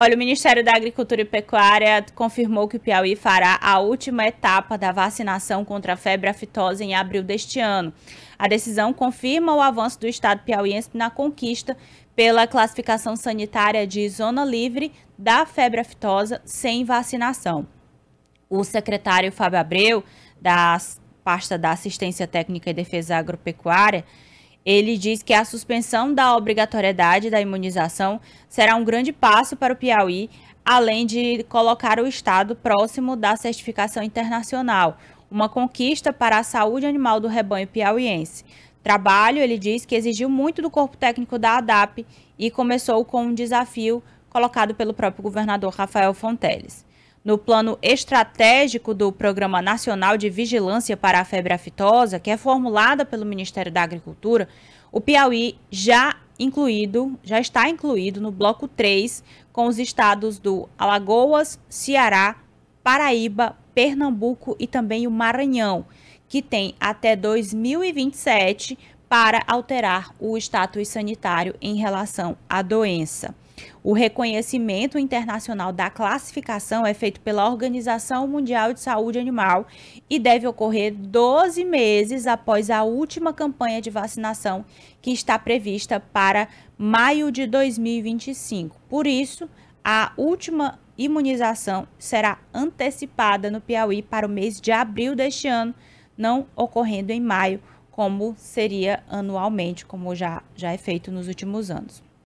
Olha, o Ministério da Agricultura e Pecuária confirmou que o Piauí fará a última etapa da vacinação contra a febre aftosa em abril deste ano. A decisão confirma o avanço do estado piauiense na conquista pela classificação sanitária de zona livre da febre aftosa sem vacinação. O secretário Fábio Abreu, da pasta da Assistência Técnica e Defesa Agropecuária, ele diz que a suspensão da obrigatoriedade da imunização será um grande passo para o Piauí, além de colocar o Estado próximo da certificação internacional, uma conquista para a saúde animal do rebanho piauiense. Trabalho, ele diz que exigiu muito do corpo técnico da ADAP e começou com um desafio colocado pelo próprio governador Rafael Fonteles no plano estratégico do Programa Nacional de Vigilância para a Febre Aftosa, que é formulada pelo Ministério da Agricultura, o Piauí já incluído, já está incluído no bloco 3 com os estados do Alagoas, Ceará, Paraíba, Pernambuco e também o Maranhão, que tem até 2027 para alterar o status sanitário em relação à doença. O reconhecimento internacional da classificação é feito pela Organização Mundial de Saúde Animal e deve ocorrer 12 meses após a última campanha de vacinação que está prevista para maio de 2025. Por isso, a última imunização será antecipada no Piauí para o mês de abril deste ano, não ocorrendo em maio, como seria anualmente, como já, já é feito nos últimos anos.